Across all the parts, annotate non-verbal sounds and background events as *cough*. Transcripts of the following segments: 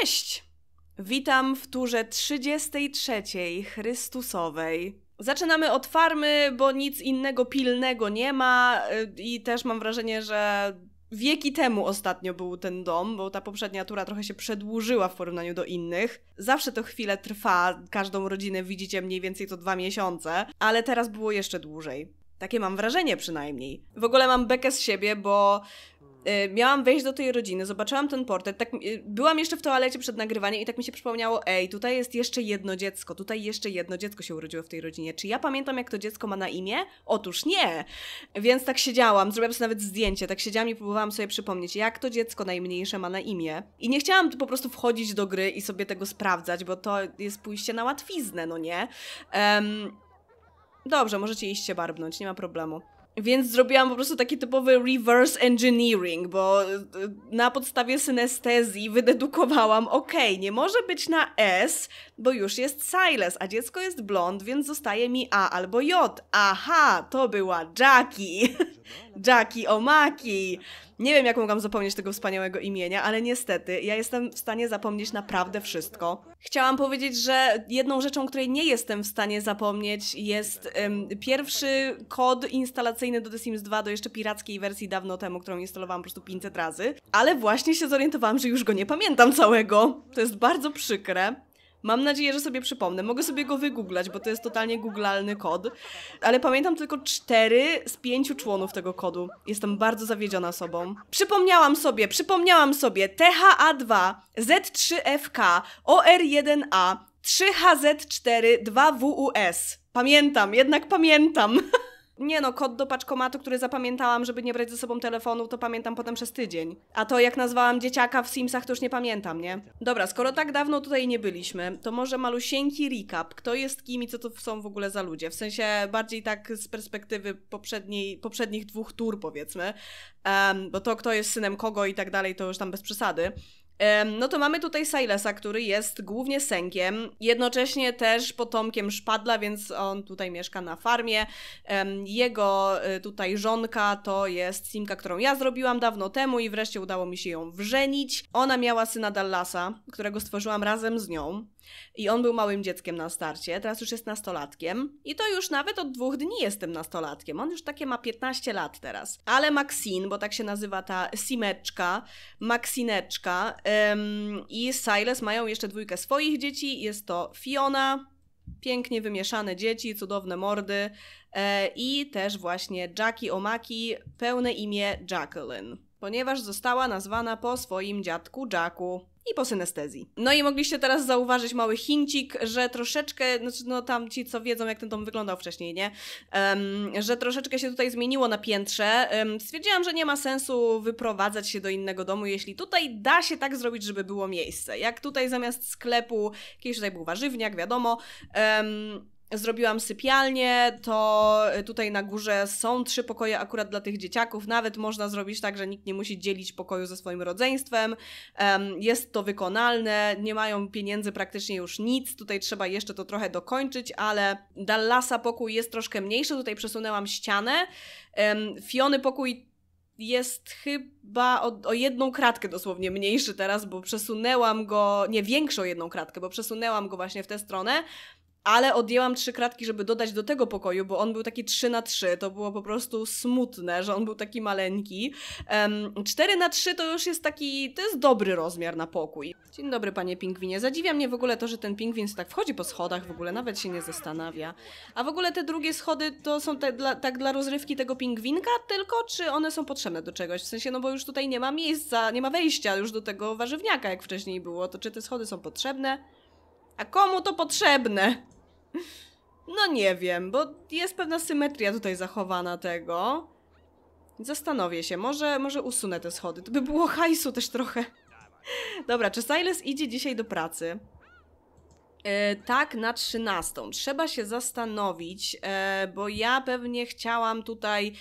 Cześć! Witam w turze 33 Chrystusowej. Zaczynamy od farmy, bo nic innego pilnego nie ma y, i też mam wrażenie, że wieki temu ostatnio był ten dom, bo ta poprzednia tura trochę się przedłużyła w porównaniu do innych. Zawsze to chwilę trwa, każdą rodzinę widzicie mniej więcej co dwa miesiące, ale teraz było jeszcze dłużej. Takie mam wrażenie przynajmniej. W ogóle mam bekę z siebie, bo Y, miałam wejść do tej rodziny, zobaczyłam ten portret, tak, y, byłam jeszcze w toalecie przed nagrywaniem i tak mi się przypomniało, ej, tutaj jest jeszcze jedno dziecko, tutaj jeszcze jedno dziecko się urodziło w tej rodzinie. Czy ja pamiętam, jak to dziecko ma na imię? Otóż nie! Więc tak siedziałam, zrobiłam sobie nawet zdjęcie, tak siedziałam i próbowałam sobie przypomnieć, jak to dziecko najmniejsze ma na imię. I nie chciałam po prostu wchodzić do gry i sobie tego sprawdzać, bo to jest pójście na łatwiznę, no nie? Um, dobrze, możecie iść się barbnąć, nie ma problemu. Więc zrobiłam po prostu taki typowy reverse engineering, bo y, y, na podstawie synestezji wydedukowałam, ok, nie może być na S, bo już jest Silas, a dziecko jest blond, więc zostaje mi A albo J. Aha, to była Jackie. *laughs* Jackie Omaki. Nie wiem, jak mogłam zapomnieć tego wspaniałego imienia, ale niestety, ja jestem w stanie zapomnieć naprawdę wszystko. Chciałam powiedzieć, że jedną rzeczą, której nie jestem w stanie zapomnieć, jest um, pierwszy kod instalacyjny do The Sims 2, do jeszcze pirackiej wersji dawno temu, którą instalowałam po prostu 500 razy, ale właśnie się zorientowałam, że już go nie pamiętam całego. To jest bardzo przykre. Mam nadzieję, że sobie przypomnę. Mogę sobie go wygooglać, bo to jest totalnie googlalny kod. Ale pamiętam tylko cztery z pięciu członów tego kodu. Jestem bardzo zawiedziona sobą. Przypomniałam sobie, przypomniałam sobie THA2, Z3FK, OR1A, 3HZ4, 2WUS. Pamiętam, jednak pamiętam. *laughs* Nie no, kod do paczkomatu, który zapamiętałam, żeby nie brać ze sobą telefonu, to pamiętam potem przez tydzień. A to jak nazwałam dzieciaka w Simsach, to już nie pamiętam, nie? Dobra, skoro tak dawno tutaj nie byliśmy, to może malusieńki recap, kto jest kim i co to są w ogóle za ludzie. W sensie bardziej tak z perspektywy poprzedniej, poprzednich dwóch tur powiedzmy, um, bo to kto jest synem kogo i tak dalej, to już tam bez przesady. No to mamy tutaj Silesa, który jest głównie sęgiem, jednocześnie też potomkiem szpadla, więc on tutaj mieszka na farmie. Jego e, tutaj żonka to jest Simka, którą ja zrobiłam dawno temu i wreszcie udało mi się ją wrzenić. Ona miała syna Dallasa, którego stworzyłam razem z nią. I on był małym dzieckiem na starcie, teraz już jest nastolatkiem. I to już nawet od dwóch dni jestem nastolatkiem. On już takie ma 15 lat teraz. Ale Maxine, bo tak się nazywa ta Simeczka, Maxineczka ym, i Silas mają jeszcze dwójkę swoich dzieci. Jest to Fiona, pięknie wymieszane dzieci, cudowne mordy yy, i też właśnie Jackie Omaki, pełne imię Jacqueline, ponieważ została nazwana po swoim dziadku Jacku i po synestezji. No i mogliście teraz zauważyć mały hincik, że troszeczkę, znaczy no tam ci, co wiedzą, jak ten dom wyglądał wcześniej, nie? Um, że troszeczkę się tutaj zmieniło na piętrze. Um, stwierdziłam, że nie ma sensu wyprowadzać się do innego domu, jeśli tutaj da się tak zrobić, żeby było miejsce. Jak tutaj zamiast sklepu, kiedyś tutaj był warzywniak, wiadomo, um, Zrobiłam sypialnię, to e, tutaj na górze są trzy pokoje akurat dla tych dzieciaków. Nawet można zrobić tak, że nikt nie musi dzielić pokoju ze swoim rodzeństwem. Jest to wykonalne, nie mają pieniędzy praktycznie już nic. Tutaj trzeba jeszcze to trochę dokończyć, ale Dallasa pokój jest troszkę mniejszy. Tutaj przesunęłam ścianę. Fiony pokój jest chyba o, o, jedną kratkę dosłownie mniejszy teraz, bo przesunęłam go, nie większą jedną kratkę, bo przesunęłam go właśnie w tę stronę ale odjęłam trzy kratki, żeby dodać do tego pokoju, bo on był taki 3 na 3 To było po prostu smutne, że on był taki maleńki. 4 na 3 to już jest taki, to jest dobry rozmiar na pokój. Dzień dobry, panie pingwinie. Zadziwia mnie w ogóle to, że ten pingwin tak wchodzi po schodach, w ogóle nawet się nie zastanawia. A w ogóle te drugie schody to są te, dla, tak dla rozrywki tego pingwinka tylko, czy one są potrzebne do czegoś? W sensie, no bo już tutaj nie ma miejsca, nie ma wejścia już do tego warzywniaka, jak wcześniej było. To czy te schody są potrzebne? A komu to potrzebne? No nie wiem, bo jest pewna symetria tutaj zachowana tego. Zastanowię się, może, może usunę te schody. To by było hajsu też trochę. Dobra, czy Silas idzie dzisiaj do pracy? E, tak, na 13. Trzeba się zastanowić, e, bo ja pewnie chciałam tutaj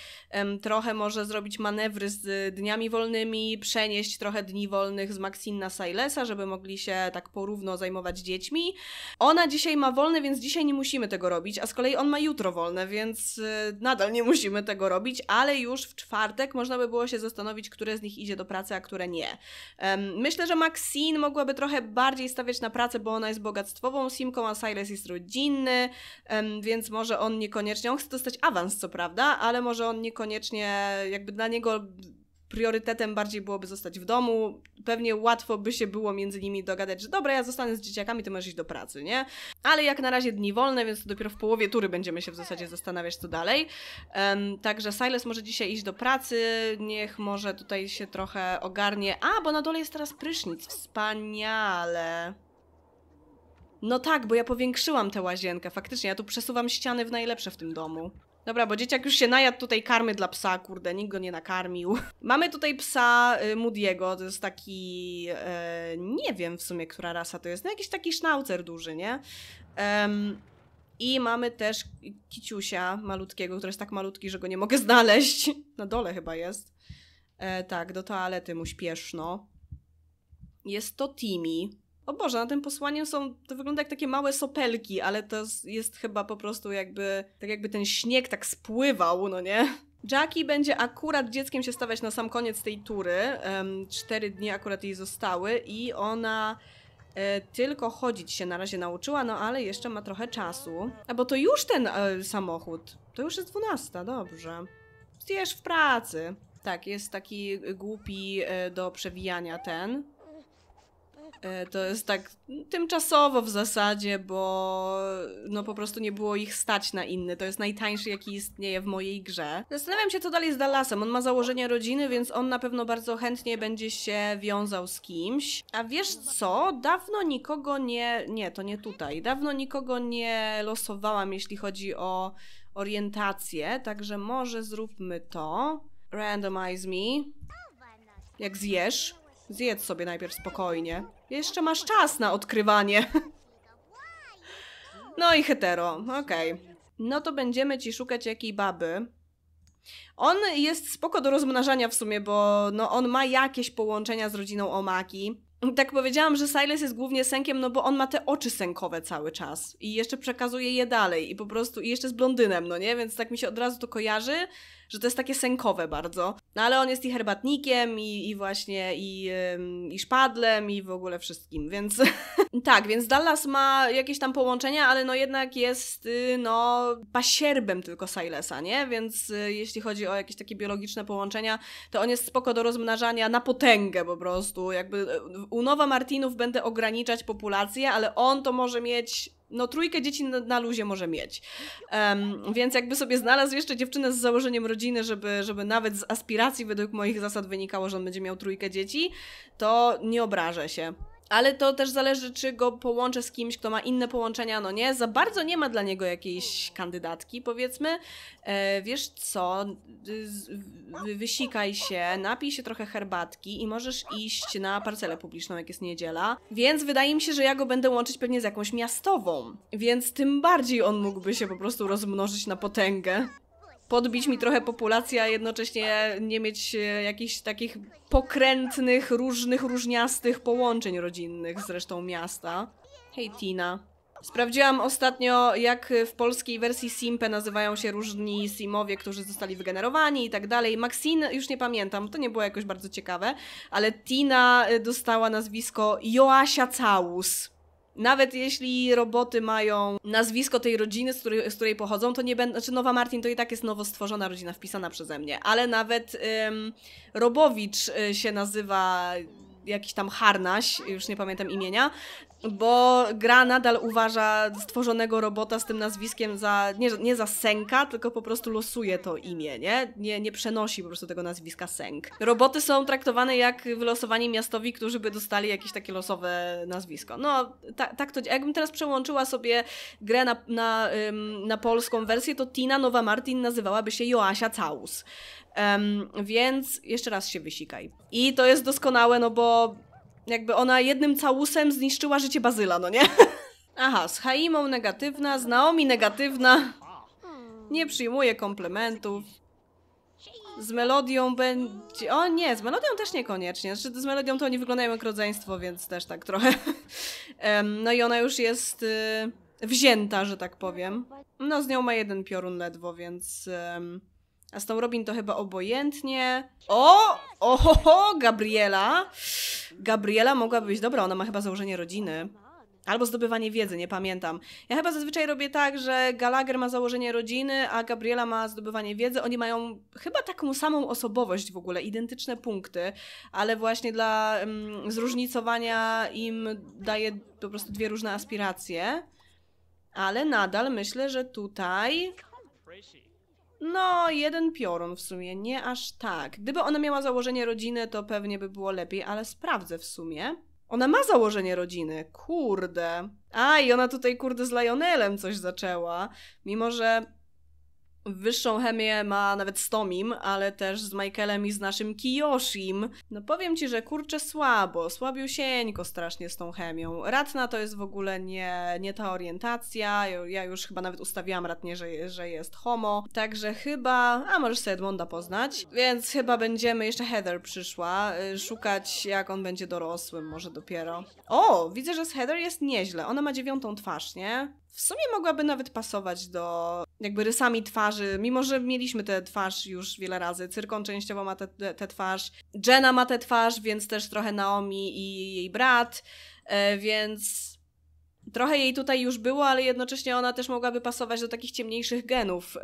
trochę może zrobić manewry z dniami wolnymi, przenieść trochę dni wolnych z Maxine na Silesa, żeby mogli się tak porówno zajmować dziećmi. Ona dzisiaj ma wolne, więc dzisiaj nie musimy tego robić, a z kolei on ma jutro wolne, więc e, nadal nie musimy tego robić, ale już w czwartek można by było się zastanowić, które z nich idzie do pracy, a które nie. myślę, że Maxine mogłaby trochę bardziej stawiać na pracę, bo ona jest bogactwowa osobą Simką, a Silas jest rodzinny, więc może on niekoniecznie, on chce dostać awans, co prawda, ale może on niekoniecznie, jakby dla niego priorytetem bardziej byłoby zostać w domu. Pewnie łatwo by się było między nimi dogadać, że dobra, ja zostanę z dzieciakami, to możesz iść do pracy, nie? Ale jak na razie dni wolne, więc to dopiero w połowie tury będziemy się w zasadzie zastanawiać, co dalej. Um, także Silas może dzisiaj iść do pracy, niech może tutaj się trochę ogarnie. A, bo na dole jest teraz prysznic, wspaniale. No tak, bo ja powiększyłam tę łazienkę, faktycznie. Ja tu przesuwam ściany w najlepsze w tym domu. Dobra, bo dzieciak już się najadł tutaj karmy dla psa, kurde, nikt go nie nakarmił. *laughs* Mamy tutaj psa y, Moody'ego, to jest taki... Y, nie wiem w sumie, która rasa to jest, no jakiś taki sznaucer duży, nie? Um, I mamy też kiciusia malutkiego, który jest tak malutki, że go nie mogę *laughs* znaleźć. Na dole chyba jest. E, tak, do toalety mu śpieszno. Jest to Timmy, o Boże, na tym posłaniu są, to wygląda jak takie małe sopelki, ale to jest chyba po prostu jakby, tak jakby ten śnieg tak spływał, no nie? Jackie będzie akurat dzieckiem się stawiać na sam koniec tej tury. cztery dni akurat jej zostały i ona e, tylko chodzić się na razie nauczyła, no ale jeszcze ma trochę czasu. A bo to już ten e, samochód. To już jest dwunasta, dobrze. Jesz w pracy. Tak, jest taki głupi e, do przewijania ten. E, to jest tak tymczasowo w zasadzie, bo no po prostu nie było ich stać na inny. To jest najtańszy, jaki istnieje w mojej grze. Zastanawiam się, co dalej z Dallasem. On ma założenie rodziny, więc on na pewno bardzo chętnie będzie się wiązał z kimś. A wiesz co? Dawno nikogo nie... Nie, to nie tutaj. Dawno nikogo nie losowałam, jeśli chodzi o orientację, także może zróbmy to. Randomize me. Jak zjesz, zjedz sobie najpierw spokojnie. Jeszcze masz czas na odkrywanie. *laughs* No i hetero, okej. Okay. No to będziemy ci szukać jakiej baby. On jest spoko do rozmnażania w sumie, bo no on ma jakieś połączenia z rodziną Omaki. Tak powiedziałam, że Silas jest głównie sękiem, no bo on ma te oczy sękowe cały czas i jeszcze przekazuje je dalej i po prostu i jeszcze z blondynem, no nie? Więc tak mi się od razu to kojarzy, że to jest takie sękowe bardzo. No ale on jest i herbatnikiem, i, i właśnie, i, i szpadlem, i w ogóle wszystkim, więc *laughs* tak, więc Dallas ma jakieś tam połączenia, ale no jednak jest, y, no, pasierbem tylko Silesa, nie? Więc y, jeśli chodzi o jakieś takie biologiczne połączenia, to on jest spoko do rozmnażania na potęgę po prostu. Jakby y, u Nowa Martinów będę ograniczać populację, ale on to może mieć no trójkę dzieci na, na luzie może mieć. Um, więc jakby sobie znalazł jeszcze dziewczynę z założeniem rodziny, żeby, żeby nawet z aspiracji według moich zasad wynikało, że on będzie miał trójkę dzieci, to nie obrażę się ale to też zależy, czy go połączę z kimś, kto ma inne połączenia, no nie? Za bardzo nie ma dla niego jakiejś kandydatki, powiedzmy. E, wiesz co, wysikaj się, napij się trochę herbatki i możesz iść na parcelę publiczną, jak jest niedziela. Więc wydaje mi się, że ja go będę łączyć pewnie z jakąś miastową, więc tym bardziej on mógłby się po prostu rozmnożyć na potęgę podbić mi trochę populację, a jednocześnie nie mieć e, jakichś takich pokrętnych, różnych, różniastych połączeń rodzinnych z resztą miasta. Hej Tina. Sprawdziłam ostatnio, jak w polskiej wersji Simpe nazywają się różni Simowie, którzy zostali wygenerowani i tak dalej. Maxine, już nie pamiętam, to nie było jakoś bardzo ciekawe, ale Tina e, dostała nazwisko Joasia Caus. Nawet jeśli roboty mają nazwisko tej rodziny, z której, z której pochodzą, to nie będą. Znaczy, Nowa Martin to i tak jest nowo stworzona rodzina, wpisana przeze mnie, ale nawet ym, Robowicz y, się nazywa jakiś tam Harnaś, już nie pamiętam imienia, bo gra nadal uważa stworzonego robota z tym nazwiskiem za, nie, nie za Senka, tylko po prostu losuje to imię, nie? nie? Nie przenosi po prostu tego nazwiska Senk. Roboty są traktowane jak wylosowani miastowi, którzy by dostali jakieś takie losowe nazwisko. No, ta, tak to... Jakbym teraz przełączyła sobie grę na, na, ym, na polską wersję, to Tina Nowa Martin nazywałaby się Joasia Caus. Um, więc jeszcze raz się wysikaj. I to jest doskonałe, no bo jakby ona jednym całusem zniszczyła życie Bazyla, no nie? *laughs* Aha, z Haimą negatywna, z Naomi negatywna. Nie przyjmuje komplementów. Z melodią będzie... O nie, z melodią też niekoniecznie. Znaczy, z melodią to oni wyglądają jak rodzeństwo, więc też tak trochę. *laughs* no i ona już jest y, wzięta, że tak powiem. No z nią ma jeden piorun ledwo, więc... A z tą Robin to chyba obojętnie. O! Ohoho! Gabriela! Gabriela mogłaby być dobra, ona ma chyba założenie rodziny. Albo zdobywanie wiedzy, nie pamiętam. Ja chyba zazwyczaj robię tak, że Gallagher ma założenie rodziny, a Gabriela ma zdobywanie wiedzy. Oni mają chyba taką samą osobowość w ogóle, identyczne punkty, ale właśnie dla mm, zróżnicowania im daje po prostu dwie różne aspiracje. Ale nadal myślę, że tutaj no, jeden piorun w sumie, nie aż tak. Gdyby ona miała założenie rodziny, to pewnie by było lepiej, ale sprawdzę w sumie. Ona ma założenie rodziny, kurde. A, i ona tutaj, kurde, z Lionelem coś zaczęła. Mimo, że Wyższą chemię ma nawet z Tomim, ale też z Michaelem i z naszym Kiyoshim. No powiem ci, że kurczę słabo, słabiusieńko strasznie z tą chemią. Ratna to jest w ogóle nie, nie ta orientacja, ja już chyba nawet ustawiłam Ratnie, że, że jest homo, także chyba, a możesz sobie Edmonda poznać, więc chyba będziemy, jeszcze Heather przyszła, y, szukać jak on będzie dorosłym może dopiero. O, widzę, że z Heather jest nieźle, ona ma dziewiątą twarz, nie? w sumie mogłaby nawet pasować do jakby rysami twarzy, mimo że mieliśmy tę twarz już wiele razy. Cyrką częściowo ma tę twarz, Jenna ma tę twarz, więc też trochę Naomi i jej brat, e, więc trochę jej tutaj już było, ale jednocześnie ona też mogłaby pasować do takich ciemniejszych genów.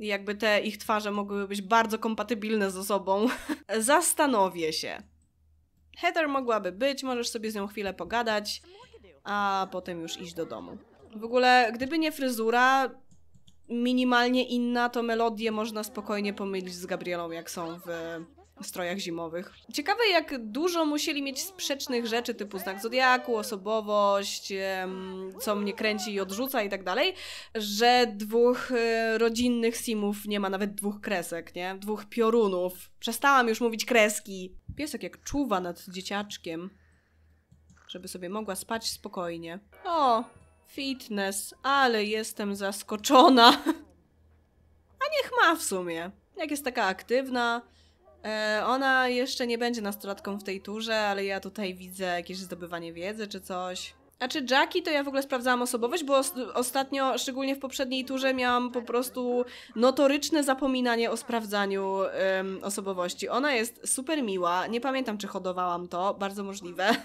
jakby te ich twarze mogłyby być bardzo kompatybilne ze sobą. *laughs* Zastanowię się. Heather mogłaby być, możesz sobie z nią chwilę pogadać, a potem już iść do domu. W ogóle, gdyby nie fryzura, minimalnie inna, to melodię można spokojnie pomylić z Gabrielą, jak są w strojach zimowych. Ciekawe, jak dużo musieli mieć sprzecznych rzeczy typu znak zodiaku, osobowość, co mnie kręci i odrzuca i tak dalej, że dwóch e, rodzinnych simów nie ma nawet dwóch kresek, nie? Dwóch piorunów. Przestałam już mówić kreski. Piesek jak czuwa nad dzieciaczkiem, żeby sobie mogła spać spokojnie. O, Fitness, ale jestem zaskoczona. A niech ma w sumie. Jak jest taka aktywna. E, ona jeszcze nie będzie nastolatką w tej turze, ale ja tutaj widzę jakieś zdobywanie wiedzy czy coś. A czy Jackie to ja w ogóle sprawdzałam osobowość, bo ostatnio, szczególnie w poprzedniej turze, miałam po prostu notoryczne zapominanie o sprawdzaniu ym, osobowości. Ona jest super miła, nie pamiętam czy hodowałam to, bardzo możliwe.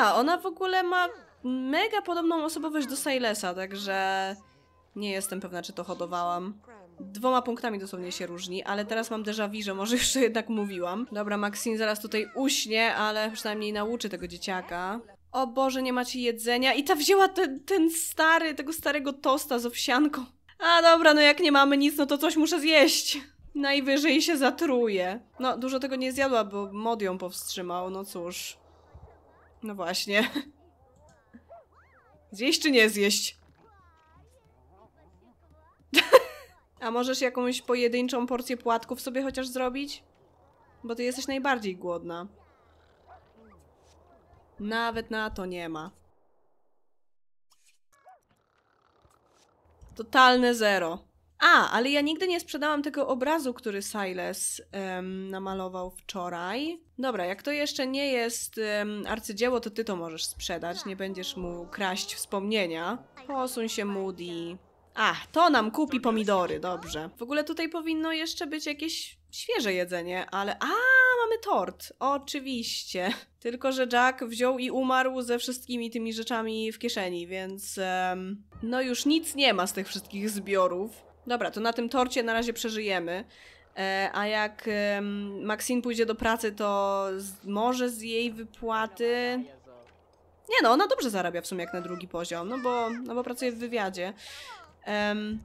A, ona w ogóle ma mega podobną osobowość do Silesa, także nie jestem pewna, czy to hodowałam. Dwoma punktami dosłownie się różni, ale teraz mam déjà vu, że może *laughs* jeszcze jednak mówiłam. Dobra, Maxine zaraz tutaj uśnie, ale przynajmniej nauczy tego dzieciaka. O Boże, nie macie jedzenia. I ta wzięła ten, ten stary, tego starego tosta z owsianką. A dobra, no jak nie mamy nic, no to coś muszę zjeść. Najwyżej się zatruje. No, dużo tego nie zjadła, bo mod ją powstrzymał, no cóż. No właśnie. *laughs* Zjeść czy nie zjeść? *laughs* A możesz jakąś pojedynczą porcję płatków sobie chociaż zrobić? Bo ty jesteś najbardziej głodna. Nawet na to nie ma. Totalne zero. A, ale ja nigdy nie sprzedałam tego obrazu, który Silas um, namalował wczoraj. Dobra, jak to jeszcze nie jest um, arcydzieło, to ty to możesz sprzedać. Nie będziesz mu kraść wspomnienia. Posuń się, Moody. A, to nam kupi pomidory, dobrze. W ogóle tutaj powinno jeszcze być jakieś świeże jedzenie, ale... A, mamy tort! Oczywiście. *laughs* Tylko, że Jack wziął i umarł ze wszystkimi tymi rzeczami w kieszeni, więc... Um, no już nic nie ma z tych wszystkich zbiorów dobra, to na tym torcie na razie przeżyjemy. E, a jak Maxine pójdzie do pracy, to może z jej wypłaty. Nie no, ona dobrze zarabia w sumie jak na drugi poziom, no bo, no bo pracuje w wywiadzie. Um,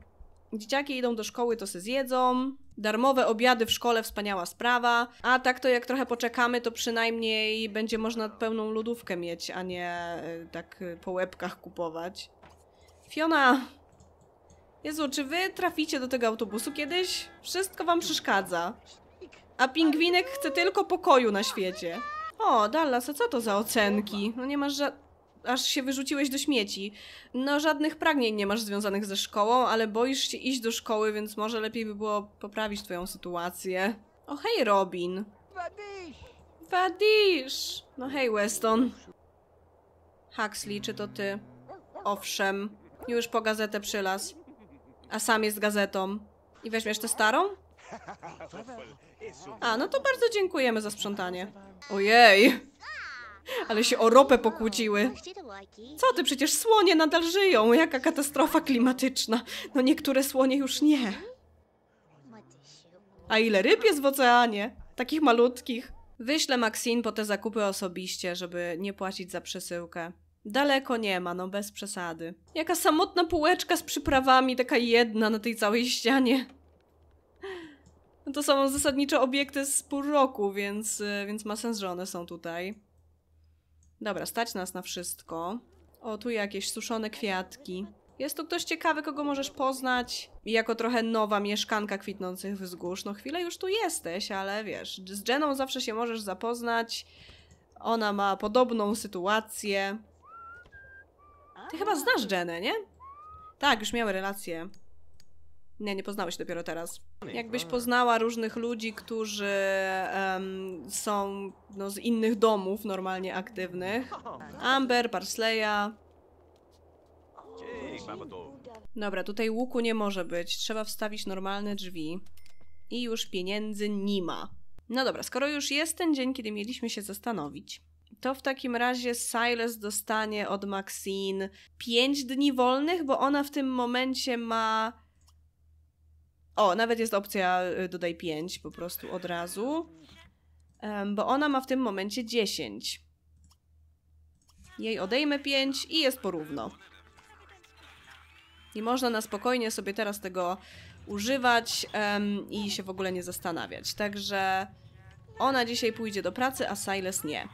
dzieciaki idą do szkoły, to se zjedzą. Darmowe obiady w szkole, wspaniała sprawa. A tak to jak trochę poczekamy, to przynajmniej będzie można pełną lodówkę mieć, a nie e, tak po łebkach kupować. Fiona Jezu, czy wy traficie do tego autobusu kiedyś? Wszystko wam przeszkadza. A pingwinek chce tylko pokoju na świecie. O, Dallas, a co to za ocenki? No nie masz ża... Aż się wyrzuciłeś do śmieci. No żadnych pragnień nie masz związanych ze szkołą, ale boisz się iść do szkoły, więc może lepiej by było poprawić twoją sytuację. O hej, Robin. Wadisz! No hej, Weston. Huxley, czy to ty? Owszem. Już po gazetę przylas a sam jest gazetą. I weźmiesz tę starą? A, no to bardzo dziękujemy za sprzątanie. Ojej! Ale się o ropę pokłóciły. Co ty, przecież słonie nadal żyją. Jaka katastrofa klimatyczna. No niektóre słonie już nie. A ile ryb jest w oceanie? Takich malutkich. Wyślę Maxine po te zakupy osobiście, żeby nie płacić za przesyłkę. Daleko nie ma, no bez przesady. Jaka samotna półeczka z przyprawami, taka jedna na tej całej ścianie. No to są zasadniczo obiekty z pół roku, więc, y, więc ma sens, że one są tutaj. Dobra, stać nas na wszystko. O, tu jakieś suszone kwiatki. Jest tu ktoś ciekawy, kogo możesz poznać jako trochę nowa mieszkanka kwitnących wzgórz. No chwilę już tu jesteś, ale wiesz, z Jeną zawsze się możesz zapoznać. Ona ma podobną sytuację. Ty chyba znasz Jenę, nie? Tak, już miały relacje. Nie, nie poznałeś dopiero teraz. Jakbyś poznała różnych ludzi, którzy um, są no, z innych domów normalnie aktywnych. Amber, Parsleya. Dobra, tutaj łuku nie może być. Trzeba wstawić normalne drzwi. I już pieniędzy nie ma. No dobra, skoro już jest ten dzień, kiedy mieliśmy się zastanowić, to w takim razie Silas dostanie od Maxine 5 dni wolnych, bo ona w tym momencie ma. O, nawet jest opcja y, dodaj 5 po prostu od razu. bo ona ma w tym momencie 10. Jej odejmę 5 i jest porówno. I można na spokojnie sobie teraz tego używać um, i się w ogóle nie zastanawiać. Także ona dzisiaj pójdzie do pracy, a Silas nie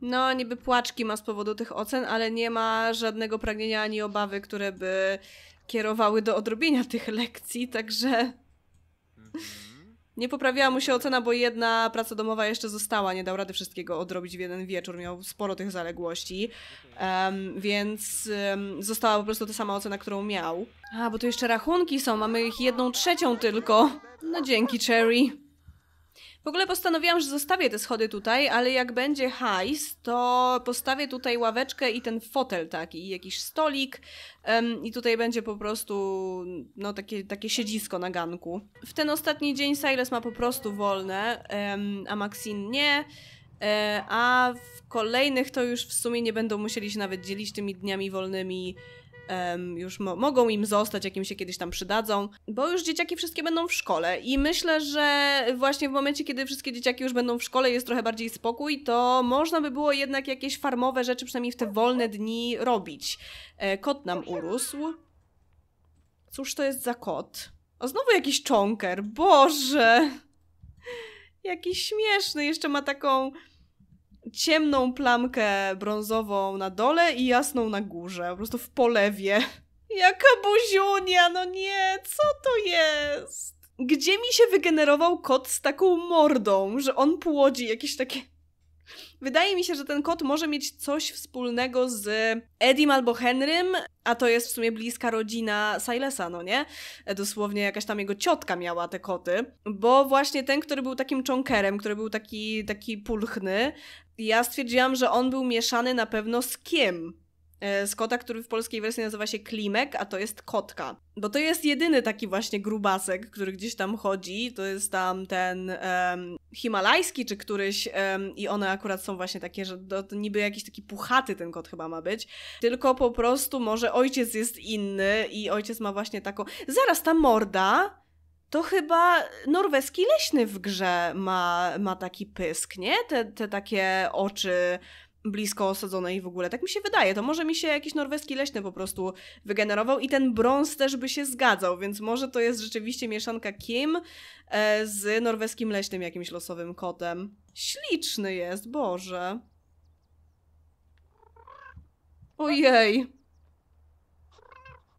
no niby płaczki ma z powodu tych ocen, ale nie ma żadnego pragnienia ani obawy, które by kierowały do odrobienia *laughs* tych lekcji, także mhm. nie poprawiła mu się ocena, bo jedna praca domowa jeszcze została, nie dał rady wszystkiego odrobić w jeden wieczór, miał sporo tych zaległości, um, więc um, została po prostu ta sama ocena, którą miał. A, bo tu jeszcze rachunki są, mamy ich jedną trzecią tylko. No dzięki, Cherry. W ogóle postanowiłam, że zostawię te schody tutaj, ale jak będzie hajs, to postawię tutaj ławeczkę i ten fotel taki, i jakiś stolik um, i tutaj będzie po prostu no takie, takie siedzisko na ganku. W ten ostatni dzień Silas ma po prostu wolne, um, a Maxine nie. E, a w kolejnych to już w sumie nie będą musieli się nawet dzielić tymi dniami wolnymi um, już mo mogą im zostać, jak im się kiedyś tam przydadzą, bo już dzieciaki wszystkie będą w szkole i myślę, że właśnie w momencie, kiedy wszystkie dzieciaki już będą w szkole, jest trochę bardziej spokój, to można by było jednak jakieś farmowe rzeczy, przynajmniej w te wolne dni, robić. E, kot nam urósł. Cóż to jest za kot? O, znowu jakiś czonker, Boże! Jakiś śmieszny, jeszcze ma taką ciemną plamkę brązową na dole i jasną na górze, po prostu w polewie. *laughs* Jaka buziunia, no nie, co to jest? Gdzie mi się wygenerował kot z taką mordą, że on płodzi jakieś takie... Wydaje mi się, że ten kot może mieć coś wspólnego z Edim albo Henrym, a to jest w sumie bliska rodzina Silesa, no nie? E, dosłownie jakaś tam jego ciotka miała te koty, bo właśnie ten, który był takim czonkerem, który był taki, taki pulchny, ja stwierdziłam, że on był mieszany na pewno z kim? E, z kota, który w polskiej wersji nazywa się Klimek, a to jest kotka. Bo to jest jedyny taki właśnie grubasek, który gdzieś tam chodzi. To jest tam ten um, himalajski czy któryś um, i one akurat są właśnie takie, że to niby jakiś taki puchaty ten kot chyba ma być. Tylko po prostu może ojciec jest inny i ojciec ma właśnie taką... Zaraz, ta morda to chyba norweski leśny w grze ma, ma taki pysk, nie? Te, te takie oczy blisko osadzone i w ogóle. Tak mi się wydaje. To może mi się jakiś norweski leśny po prostu wygenerował i ten brąz też by się zgadzał, więc może to jest rzeczywiście mieszanka Kim e, z norweskim leśnym jakimś losowym kotem. Śliczny jest, Boże. Ojej.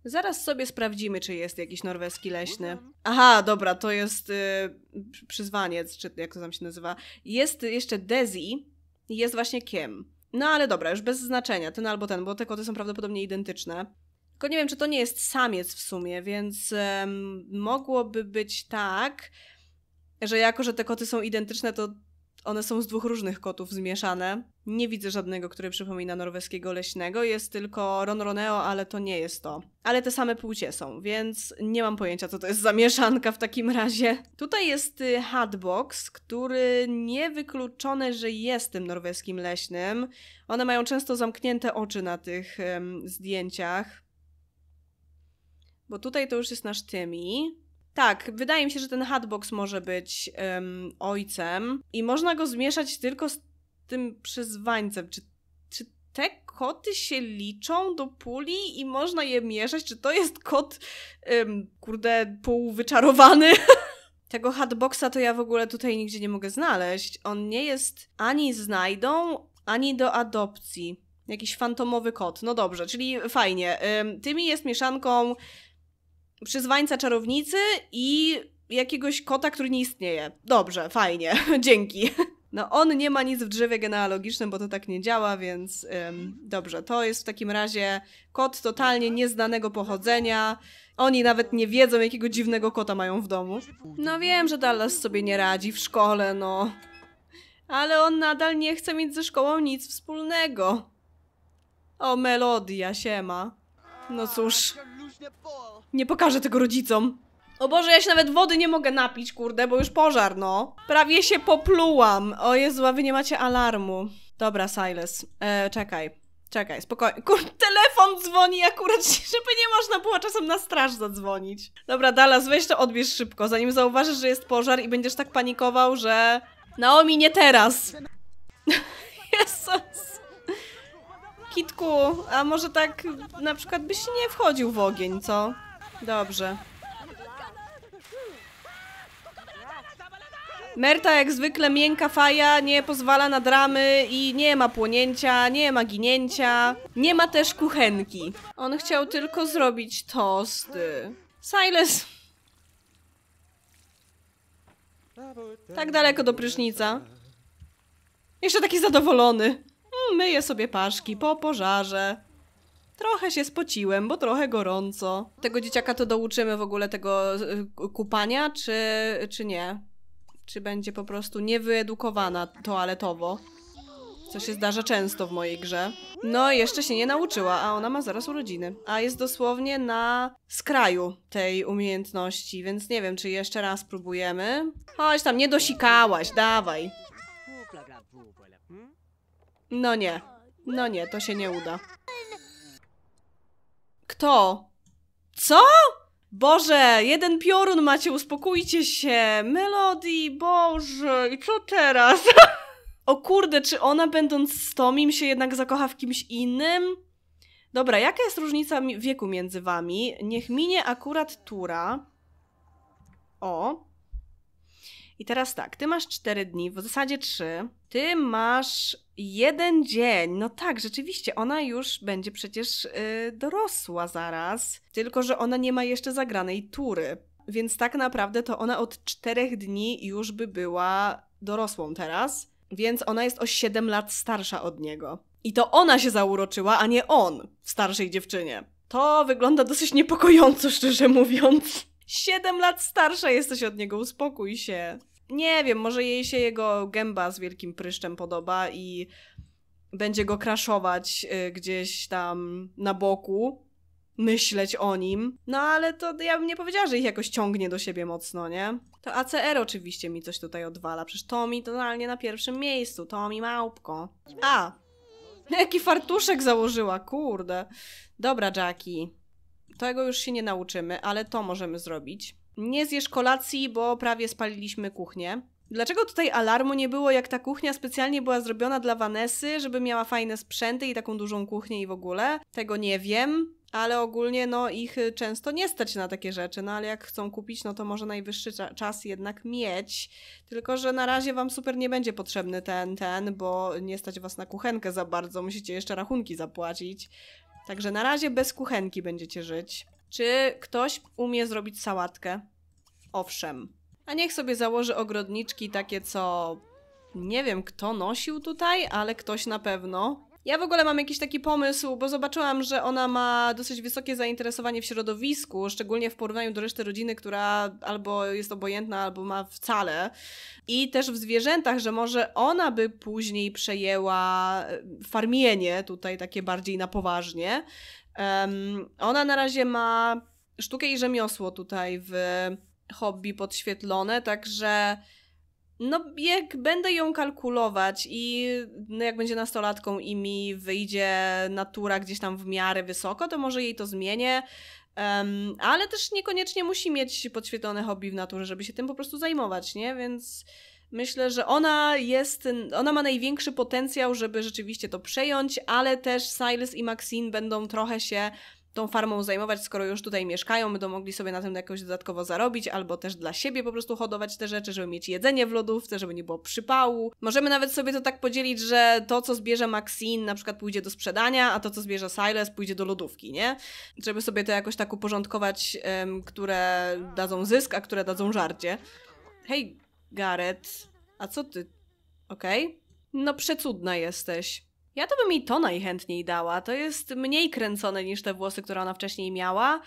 Zaraz sobie sprawdzimy, czy jest jakiś norweski leśny. Aha, dobra, to jest yy, przyzwaniec, czy jak to tam się nazywa. Jest jeszcze Desi i jest właśnie Kiem. No ale dobra, już bez znaczenia, ten albo ten, bo te koty są prawdopodobnie identyczne. Tylko nie wiem, czy to nie jest samiec w sumie, więc mogłoby być tak, że jako, że te koty są identyczne, to one są z dwóch różnych kotów zmieszane. Nie widzę żadnego, który przypomina norweskiego leśnego. Jest tylko Ronroneo, ale to nie jest to. Ale te same płcie są, więc nie mam pojęcia, co to jest zamieszanka w takim razie. Tutaj jest y, Hatbox, który niewykluczone, że jest tym norweskim leśnym. One mają często zamknięte oczy na tych um, zdjęciach. Bo tutaj to już jest nasz Tymi. Tak, wydaje mi się, że ten hatbox może być um, ojcem i można go zmieszać tylko z tym przyzwańcem. Czy, czy te koty się liczą do puli i można je mieszać? Czy to jest kot, um, kurde, półwyczarowany? *laughs* Tego hatboxa to ja w ogóle tutaj nigdzie nie mogę znaleźć. On nie jest ani znajdą, ani do adopcji. Jakiś fantomowy kot. No dobrze, czyli fajnie. Um, tymi jest mieszanką przyzwańca czarownicy i jakiegoś kota, który nie istnieje. Dobrze, fajnie, *laughs* dzięki. No on nie ma nic w drzewie genealogicznym, bo to tak nie działa, więc ym, dobrze. To jest w takim razie kot totalnie mhm. nieznanego pochodzenia. Oni nawet nie wiedzą, jakiego dziwnego kota mają w domu. No wiem, że Dallas sobie nie radzi w szkole, no. Ale on nadal nie chce mieć ze szkołą nic wspólnego. O, melodia, siema. No cóż, nie pokażę tego rodzicom. O Boże, ja się nawet wody nie mogę napić, kurde, bo już pożar, no. Prawie się poplułam. O Jezu, a wy nie macie alarmu. Dobra, Silas, e, czekaj. Czekaj, spokojnie. Kur, telefon dzwoni akurat, *laughs* żeby nie można było czasem na straż zadzwonić. Dobra, Dallas, weź to odbierz szybko, zanim zauważysz, że jest pożar i będziesz tak panikował, że... Naomi, nie teraz! *laughs* Jezus! Kitku, a może tak na przykład byś nie wchodził w ogień, co? Dobrze. Merta jak zwykle miękka faja, nie pozwala na dramy i nie ma płonięcia, nie ma ginięcia, nie ma też kuchenki. On chciał tylko zrobić tosty. Silas! Tak daleko do prysznica. Jeszcze taki zadowolony myję sobie paszki po pożarze. Trochę się spociłem, bo trochę gorąco. Tego dzieciaka to douczymy w ogóle tego y, kupania, czy, czy nie? Czy będzie po prostu niewyedukowana toaletowo? Co się zdarza często w mojej grze. No, jeszcze się nie nauczyła, a ona ma zaraz urodziny. A jest dosłownie na skraju tej umiejętności, więc nie wiem, czy jeszcze raz próbujemy. Chodź tam, nie dosikałaś, dawaj. No nie. No nie, to się nie uda. Kto? Co? Boże, jeden piorun macie, uspokójcie się. Melody, Boże, i co teraz? *laughs* o kurde, czy ona będąc z Tomim się jednak zakocha w kimś innym? Dobra, jaka jest różnica wieku między wami? Niech minie akurat tura. O. I teraz tak, ty masz 4 dni, w zasadzie 3. Ty masz Jeden dzień, no tak, rzeczywiście, ona już będzie przecież y, dorosła zaraz, tylko że ona nie ma jeszcze zagranej tury. Więc tak naprawdę to ona od czterech dni już by była dorosłą teraz, więc ona jest o 7 lat starsza od niego. I to ona się zauroczyła, a nie on w starszej dziewczynie. To wygląda dosyć niepokojąco, szczerze mówiąc. 7 lat starsza jesteś od niego, uspokój się nie wiem, może jej się jego gęba z wielkim pryszczem podoba i będzie go kraszować y, gdzieś tam na boku, myśleć o nim. No ale to ja bym nie powiedziała, że ich jakoś ciągnie do siebie mocno, nie? To ACR oczywiście mi coś tutaj odwala, przecież Tomi totalnie na pierwszym miejscu, Tommy małpko. A! *laughs* Jaki fartuszek założyła, kurde. Dobra, Jackie. Tego już się nie nauczymy, ale to możemy zrobić nie zjesz kolacji, bo prawie spaliliśmy kuchnię. Dlaczego tutaj alarmu nie było, jak ta kuchnia specjalnie była zrobiona dla Vanessy, żeby miała fajne sprzęty i taką dużą kuchnię i w ogóle? Tego nie wiem, ale ogólnie no ich y, często nie stać na takie rzeczy, no ale jak chcą kupić, no to może najwyższy cza czas jednak mieć. Tylko, że na razie wam super nie będzie potrzebny ten, ten, bo nie stać was na kuchenkę za bardzo, musicie jeszcze rachunki zapłacić. Także na razie bez kuchenki będziecie żyć. Czy ktoś umie zrobić sałatkę? Owszem. A niech sobie założy ogrodniczki takie, co nie wiem kto nosił tutaj, ale ktoś na pewno. Ja w ogóle mam jakiś taki pomysł, bo zobaczyłam, że ona ma dosyć wysokie zainteresowanie w środowisku, szczególnie w porównaniu do reszty rodziny, która albo jest obojętna, albo ma wcale. I też w zwierzętach, że może ona by później przejęła e, farmienie, tutaj takie bardziej na poważnie, Um, ona na razie ma sztukę i rzemiosło tutaj w hobby podświetlone, także no jak będę ją kalkulować i no jak będzie nastolatką i mi wyjdzie natura gdzieś tam w miarę wysoko, to może jej to zmienię. Um, ale też niekoniecznie musi mieć podświetlone hobby w naturze, żeby się tym po prostu zajmować, nie? Więc Myślę, że ona jest, ona ma największy potencjał, żeby rzeczywiście to przejąć, ale też Silas i Maxine będą trochę się tą farmą zajmować, skoro już tutaj mieszkają, będą mogli sobie na tym jakoś dodatkowo zarobić, albo też dla siebie po prostu hodować te rzeczy, żeby mieć jedzenie w lodówce, żeby nie było przypału. Możemy nawet sobie to tak podzielić, że to, co zbierze Maxine, na przykład pójdzie do sprzedania, a to, co zbierze Silas, pójdzie do lodówki, nie? Żeby sobie to jakoś tak uporządkować, które dadzą zysk, a które dadzą żarcie. Hej, Gareth, a co ty? Okej? Okay? No przecudna jesteś. Ja to bym jej to najchętniej dała. To jest mniej kręcone niż te włosy, które ona wcześniej miała,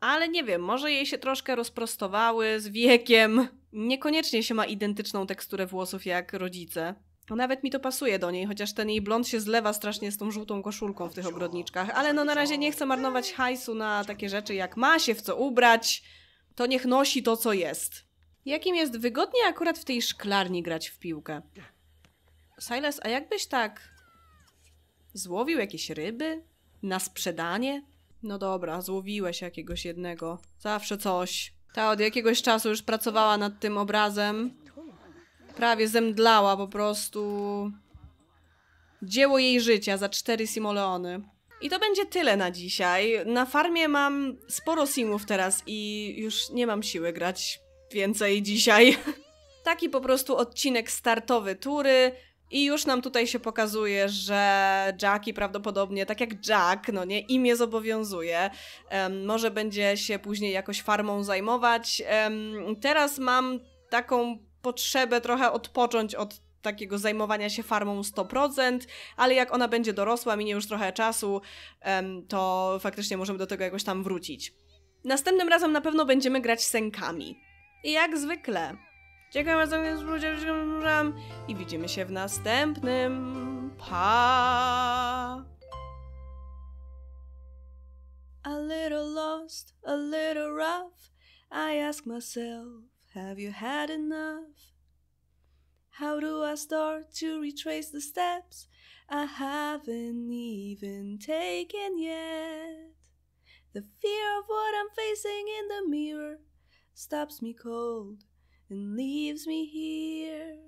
ale nie wiem, może jej się troszkę rozprostowały z wiekiem. Niekoniecznie się ma identyczną teksturę włosów jak rodzice. Nawet mi to pasuje do niej, chociaż ten jej blond się zlewa strasznie z tą żółtą koszulką w tych ogrodniczkach. Ale no na razie nie chcę marnować hajsu na takie rzeczy jak ma się w co ubrać, to niech nosi to co jest. Jakim jest wygodnie akurat w tej szklarni grać w piłkę? Silas, a jakbyś tak złowił jakieś ryby na sprzedanie? No dobra, złowiłeś jakiegoś jednego. Zawsze coś. Ta od jakiegoś czasu już pracowała nad tym obrazem. Prawie zemdlała po prostu. Dzieło jej życia za cztery simoleony. I to będzie tyle na dzisiaj. Na farmie mam sporo simów teraz i już nie mam siły grać więcej dzisiaj. *laughs* Taki po prostu odcinek startowy tury. I już nam tutaj się pokazuje, że Jackie prawdopodobnie, tak jak Jack, no nie, imię zobowiązuje. Um, może będzie się później jakoś farmą zajmować. Um, teraz mam taką potrzebę trochę odpocząć od takiego zajmowania się farmą 100%, ale jak ona będzie dorosła, minie już trochę czasu, to faktycznie możemy do tego jakoś tam wrócić. Następnym razem na pewno będziemy grać senkami. I jak zwykle. Dziękuję bardzo, i widzimy się w następnym. Pa! A little lost, a little rough. I ask myself, have you had enough? How do I start to retrace the steps I haven't even taken yet? The fear of what I'm facing in the mirror Stops me cold and leaves me here